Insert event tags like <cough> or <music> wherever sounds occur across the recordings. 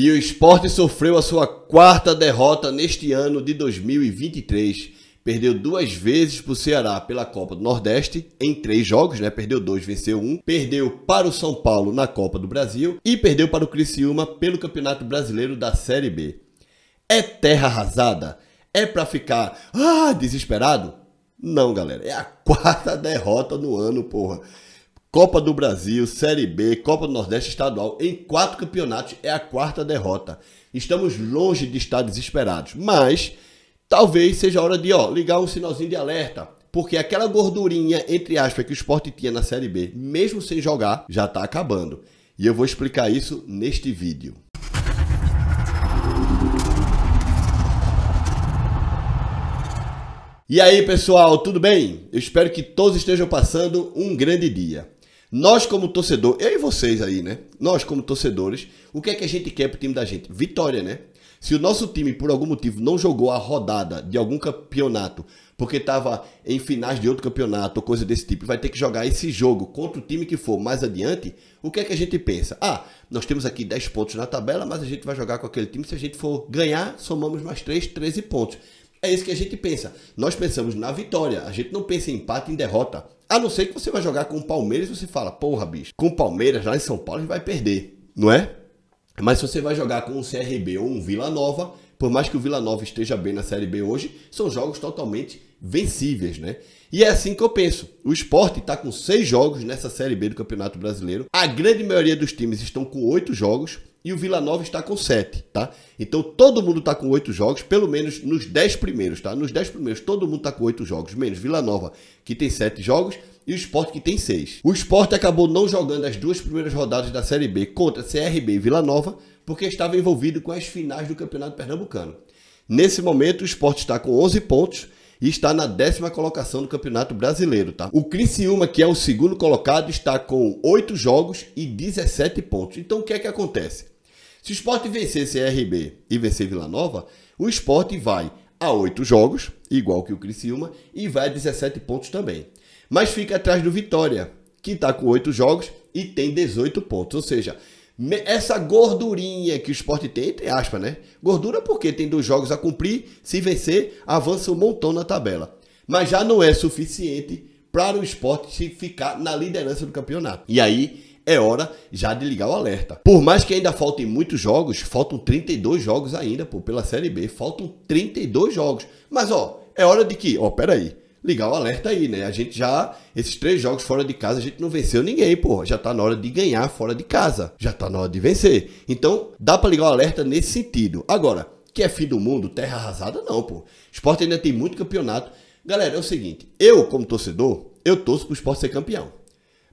E o esporte sofreu a sua quarta derrota neste ano de 2023. Perdeu duas vezes para o Ceará pela Copa do Nordeste, em três jogos, né? Perdeu dois, venceu um. Perdeu para o São Paulo na Copa do Brasil e perdeu para o Criciúma pelo Campeonato Brasileiro da Série B. É terra arrasada? É para ficar ah, desesperado? Não, galera. É a <laughs> quarta derrota no ano, porra. Copa do Brasil, Série B, Copa do Nordeste Estadual, em quatro campeonatos é a quarta derrota. Estamos longe de estar desesperados, mas talvez seja a hora de ó, ligar um sinalzinho de alerta. Porque aquela gordurinha, entre aspas, que o esporte tinha na Série B, mesmo sem jogar, já está acabando. E eu vou explicar isso neste vídeo. E aí, pessoal, tudo bem? Eu espero que todos estejam passando um grande dia. Nós, como torcedor, eu e vocês aí, né? Nós, como torcedores, o que é que a gente quer pro time da gente? Vitória, né? Se o nosso time, por algum motivo, não jogou a rodada de algum campeonato, porque estava em finais de outro campeonato ou coisa desse tipo, vai ter que jogar esse jogo contra o time que for mais adiante, o que é que a gente pensa? Ah, nós temos aqui 10 pontos na tabela, mas a gente vai jogar com aquele time, se a gente for ganhar, somamos mais 3, 13 pontos. É isso que a gente pensa. Nós pensamos na vitória, a gente não pensa em empate, em derrota. A não ser que você vai jogar com o Palmeiras e você fala, porra, bicho, com o Palmeiras lá em São Paulo a gente vai perder, não é? Mas se você vai jogar com o CRB ou um Vila Nova, por mais que o Vila Nova esteja bem na Série B hoje, são jogos totalmente vencíveis, né? E é assim que eu penso. O esporte está com seis jogos nessa Série B do Campeonato Brasileiro. A grande maioria dos times estão com oito jogos e o Vila Nova está com sete, tá? Então todo mundo está com oito jogos, pelo menos nos dez primeiros, tá? Nos dez primeiros todo mundo está com oito jogos, menos Vila Nova, que tem sete jogos e o Sport que tem seis. O Sport acabou não jogando as duas primeiras rodadas da Série B contra CRB e Vila Nova porque estava envolvido com as finais do Campeonato Pernambucano. Nesse momento, o Sport está com 11 pontos e está na décima colocação do Campeonato Brasileiro, tá? O Criciúma, que é o segundo colocado, está com 8 jogos e 17 pontos. Então, o que é que acontece? Se o Sport vencer CRB e vencer Vila Nova, o Sport vai a 8 jogos, igual que o Criciúma, e vai a 17 pontos também mas fica atrás do Vitória, que está com 8 jogos e tem 18 pontos. Ou seja, essa gordurinha que o esporte tem, entre aspas, né? Gordura porque tem dois jogos a cumprir, se vencer, avança um montão na tabela. Mas já não é suficiente para o esporte ficar na liderança do campeonato. E aí é hora já de ligar o alerta. Por mais que ainda faltem muitos jogos, faltam 32 jogos ainda, pô, pela Série B, faltam 32 jogos. Mas ó, é hora de que, ó, peraí, aí ligar o alerta aí, né? A gente já, esses três jogos fora de casa, a gente não venceu ninguém, pô. Já tá na hora de ganhar fora de casa. Já tá na hora de vencer. Então, dá para ligar o alerta nesse sentido. Agora, que é fim do mundo, terra arrasada, não, pô. Esporte ainda tem muito campeonato. Galera, é o seguinte, eu, como torcedor, eu torço pro esporte ser campeão.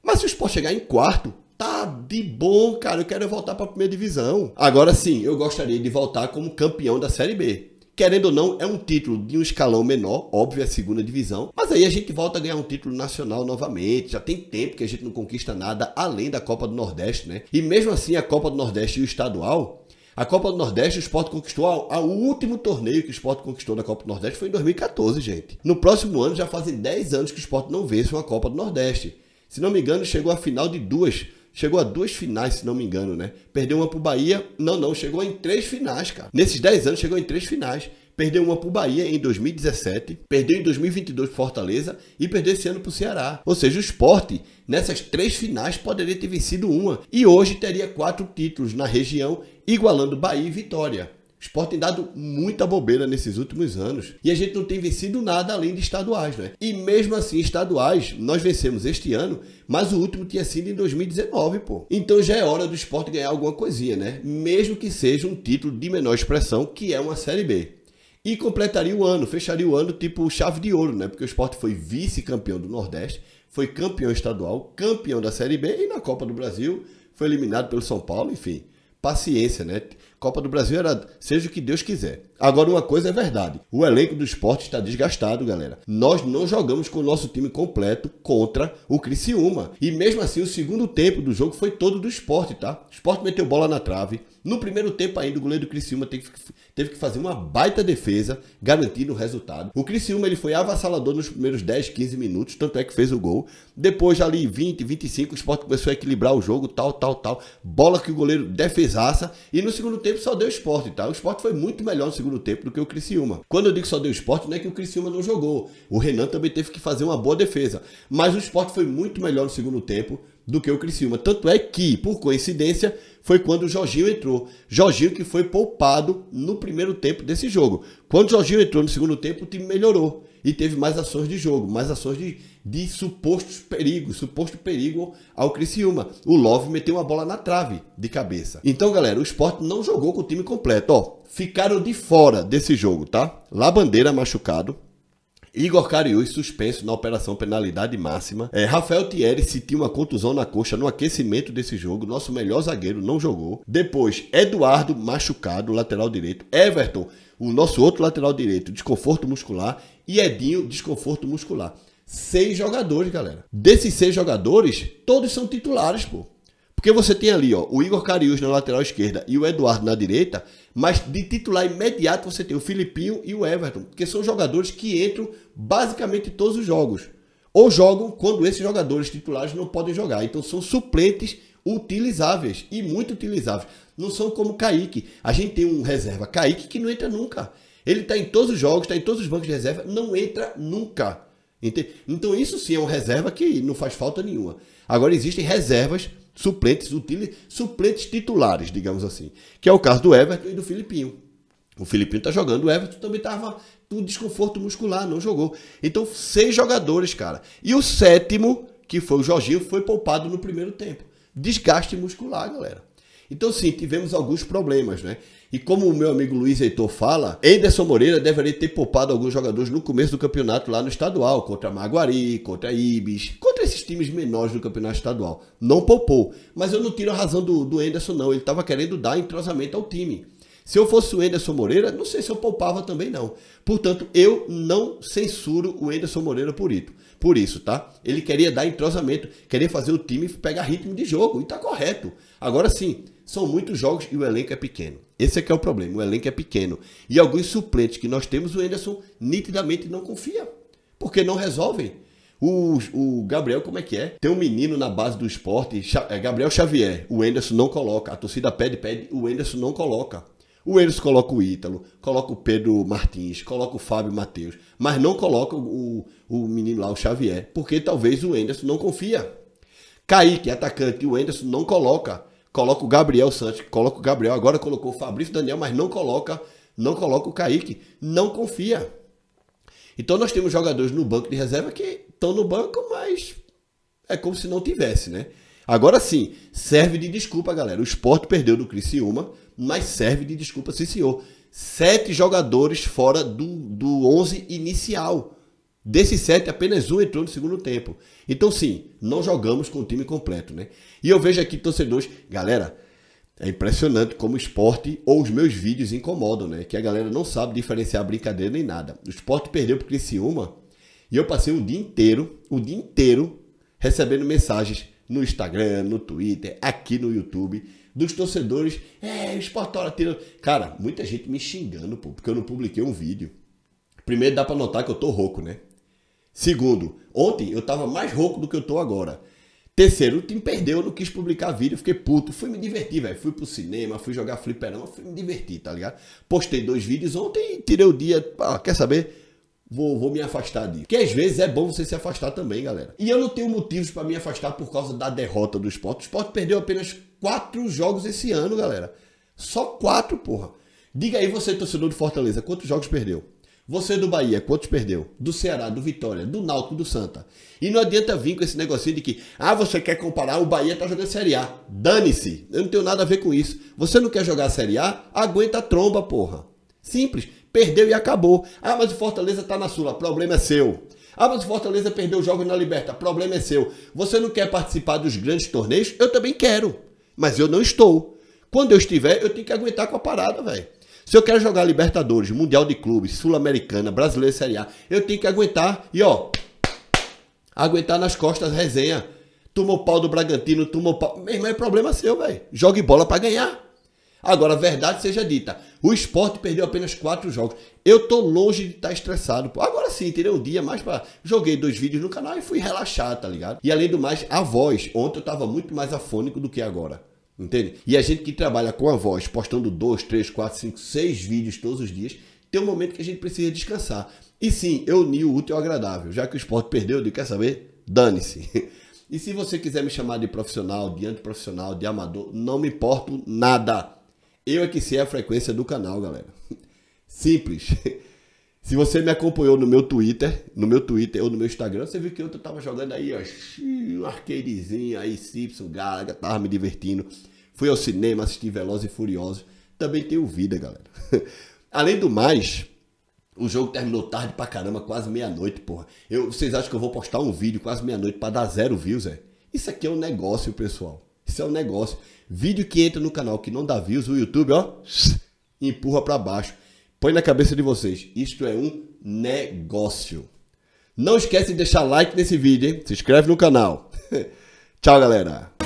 Mas se o esporte chegar em quarto, tá de bom, cara. Eu quero voltar pra primeira divisão. Agora sim, eu gostaria de voltar como campeão da Série B querendo ou não, é um título de um escalão menor, óbvio, é a segunda divisão, mas aí a gente volta a ganhar um título nacional novamente. Já tem tempo que a gente não conquista nada além da Copa do Nordeste, né? E mesmo assim, a Copa do Nordeste e o estadual a Copa do Nordeste, o esporte conquistou. A, o último torneio que o esporte conquistou na Copa do Nordeste foi em 2014, gente. No próximo ano já fazem 10 anos que o esporte não vence uma Copa do Nordeste. Se não me engano, chegou à final de duas Chegou a duas finais, se não me engano, né? Perdeu uma pro Bahia. Não, não, chegou em três finais, cara. Nesses 10 anos chegou em três finais. Perdeu uma pro Bahia em 2017, perdeu em 2022 pro Fortaleza e perdeu esse ano pro Ceará. Ou seja, o esporte, nessas três finais, poderia ter vencido uma. E hoje teria quatro títulos na região, igualando Bahia e Vitória. Esporte tem dado muita bobeira nesses últimos anos e a gente não tem vencido nada além de estaduais, né? E mesmo assim, estaduais, nós vencemos este ano, mas o último tinha sido em 2019, pô. Então já é hora do esporte ganhar alguma coisinha, né? Mesmo que seja um título de menor expressão, que é uma Série B. E completaria o ano, fecharia o ano tipo chave de ouro, né? Porque o esporte foi vice-campeão do Nordeste, foi campeão estadual, campeão da Série B e na Copa do Brasil foi eliminado pelo São Paulo, enfim. Paciência, né? Copa do Brasil era seja o que Deus quiser. Agora, uma coisa é verdade: o elenco do esporte está desgastado, galera. Nós não jogamos com o nosso time completo contra o Criciúma. E mesmo assim, o segundo tempo do jogo foi todo do esporte, tá? O esporte meteu bola na trave. No primeiro tempo ainda, o goleiro do Criciúma teve, teve que fazer uma baita defesa, garantindo o resultado. O Criciúma ele foi avassalador nos primeiros 10, 15 minutos, tanto é que fez o gol. Depois, ali 20, 25, o Sport começou a equilibrar o jogo, tal, tal, tal. Bola que o goleiro defesaça. E no segundo tempo só deu esporte, tá? O esporte foi muito melhor no segundo tempo do que o Criciúma. Quando eu digo só deu esporte, não é que o Criciúma não jogou. O Renan também teve que fazer uma boa defesa. Mas o esporte foi muito melhor no segundo tempo do que o Criciúma. Tanto é que, por coincidência, foi quando o Jorginho entrou. Jorginho que foi poupado no primeiro tempo desse jogo. Quando o Jorginho entrou no segundo tempo, o time melhorou e teve mais ações de jogo, mais ações de, de supostos perigos, suposto perigo ao Criciúma. O Love meteu uma bola na trave de cabeça. Então, galera, o esporte não jogou com o time completo. Ó, ficaram de fora desse jogo, tá? Lá bandeira machucado, Igor Cariús suspenso na operação penalidade máxima. É, Rafael Thierry sentiu uma contusão na coxa no aquecimento desse jogo. Nosso melhor zagueiro não jogou. Depois, Eduardo machucado, lateral direito. Everton, o nosso outro lateral direito, desconforto muscular. E Edinho, desconforto muscular. Seis jogadores, galera. Desses seis jogadores, todos são titulares, pô. Porque você tem ali ó, o Igor Carius na lateral esquerda e o Eduardo na direita, mas de titular imediato você tem o Filipinho e o Everton, que são jogadores que entram basicamente todos os jogos. Ou jogam quando esses jogadores titulares não podem jogar. Então são suplentes utilizáveis e muito utilizáveis. Não são como Kaique. A gente tem um reserva Kaique que não entra nunca. Ele está em todos os jogos, está em todos os bancos de reserva, não entra nunca. Entende? Então isso sim é um reserva que não faz falta nenhuma. Agora existem reservas suplentes, suplentes titulares, digamos assim. Que é o caso do Everton e do Filipinho. O Filipinho tá jogando, o Everton também tava com desconforto muscular, não jogou. Então, seis jogadores, cara. E o sétimo, que foi o Jorginho, foi poupado no primeiro tempo. Desgaste muscular, galera. Então, sim, tivemos alguns problemas, né? E como o meu amigo Luiz Heitor fala, Enderson Moreira deveria ter poupado alguns jogadores no começo do campeonato lá no estadual, contra Maguari, contra Ibis, esses times menores do campeonato estadual. Não poupou. Mas eu não tiro a razão do, do Anderson, não. Ele estava querendo dar entrosamento ao time. Se eu fosse o Enderson Moreira, não sei se eu poupava também não. Portanto, eu não censuro o Enderson Moreira por isso. Por isso, tá? Ele queria dar entrosamento, queria fazer o time pegar ritmo de jogo, e tá correto. Agora sim, são muitos jogos e o elenco é pequeno. Esse é que é o problema, o elenco é pequeno. E alguns suplentes que nós temos, o Enderson nitidamente não confia, porque não resolvem. O, o, Gabriel, como é que é? Tem um menino na base do esporte, é Gabriel Xavier. O Enderson não coloca. A torcida pede, pede. O Enderson não coloca. O Enderson coloca o Ítalo, coloca o Pedro Martins, coloca o Fábio Matheus, mas não coloca o, o menino lá, o Xavier, porque talvez o Enderson não confia. Kaique, atacante, o Enderson não coloca. Coloca o Gabriel Santos, coloca o Gabriel, agora colocou o Fabrício Daniel, mas não coloca, não coloca o Kaique. Não confia. Então nós temos jogadores no banco de reserva que estão no banco, mas é como se não tivesse, né? Agora sim, serve de desculpa, galera. O esporte perdeu do Criciúma, mas serve de desculpa, sim senhor. Sete jogadores fora do, do 11 inicial. Desses sete, apenas um entrou no segundo tempo. Então sim, não jogamos com o time completo, né? E eu vejo aqui torcedores... Galera, é impressionante como o esporte ou os meus vídeos incomodam, né? Que a galera não sabe diferenciar brincadeira nem nada. O esporte perdeu pro Criciúma e eu passei o dia inteiro, o dia inteiro, recebendo mensagens no Instagram, no Twitter, aqui no YouTube, dos torcedores. É, Esportora tira. Cara, muita gente me xingando, pô, porque eu não publiquei um vídeo. Primeiro, dá pra notar que eu tô rouco, né? Segundo, ontem eu tava mais rouco do que eu tô agora. Terceiro, o time perdeu, eu não quis publicar vídeo, fiquei puto. Fui me divertir, velho. Fui pro cinema, fui jogar fliperama, fui me divertir, tá ligado? Postei dois vídeos ontem e tirei o dia. Ah, quer saber? Vou, vou me afastar disso. Que às vezes é bom você se afastar também, galera. E eu não tenho motivos para me afastar por causa da derrota do esporte. O esporte perdeu apenas quatro jogos esse ano, galera. Só quatro, porra. Diga aí você, torcedor do Fortaleza, quantos jogos perdeu? Você do Bahia, quantos perdeu? Do Ceará, do Vitória, do Náutico, do Santa. E não adianta vir com esse negocinho de que, ah, você quer comparar, o Bahia tá jogando Série A. Dane-se, eu não tenho nada a ver com isso. Você não quer jogar Série A? Aguenta a tromba, porra. Simples. Perdeu e acabou. Ah, mas o Fortaleza está na Sula. Problema é seu. Ah, mas o Fortaleza perdeu o jogo na Liberta. Problema é seu. Você não quer participar dos grandes torneios? Eu também quero. Mas eu não estou. Quando eu estiver, eu tenho que aguentar com a parada, velho. Se eu quero jogar Libertadores, Mundial de Clubes, Sul-Americana, Brasileiro Série A, eu tenho que aguentar e ó, aguentar nas costas resenha. Tomou pau do Bragantino, tomou pau. Meu irmão, é problema seu, velho. Jogue bola para ganhar. Agora, verdade seja dita, o esporte perdeu apenas quatro jogos. Eu tô longe de estar tá estressado. Agora sim, tirei Um dia mais para Joguei dois vídeos no canal e fui relaxar, tá ligado? E além do mais, a voz. Ontem eu tava muito mais afônico do que agora. Entende? E a gente que trabalha com a voz, postando dois, três, quatro, cinco, seis vídeos todos os dias, tem um momento que a gente precisa descansar. E sim, eu uni o útil ao agradável. Já que o esporte perdeu, eu digo, quer saber? Dane-se. <laughs> E se você quiser me chamar de profissional, de antiprofissional, de amador, não me importo nada. Eu é que sei a frequência do canal, galera. <laughs> Simples. <laughs> Se você me acompanhou no meu Twitter, no meu Twitter ou no meu Instagram, você viu que eu tava jogando aí, ó, um arcadezinho aí, Simpson, Galaga, tava me divertindo. Fui ao cinema, assisti Velozes e Furiosos. Também tenho vida, galera. <laughs> Além do mais, o jogo terminou tarde pra caramba, quase meia-noite, porra. Eu, vocês acham que eu vou postar um vídeo quase meia-noite pra dar zero views, é? Isso aqui é um negócio, pessoal. Isso é um negócio. Vídeo que entra no canal que não dá views, o YouTube, ó, <sniffs> empurra para baixo. Põe na cabeça de vocês, isto é um negócio. Não esquece de deixar like nesse vídeo, hein? Se inscreve no canal. <laughs> Tchau, galera.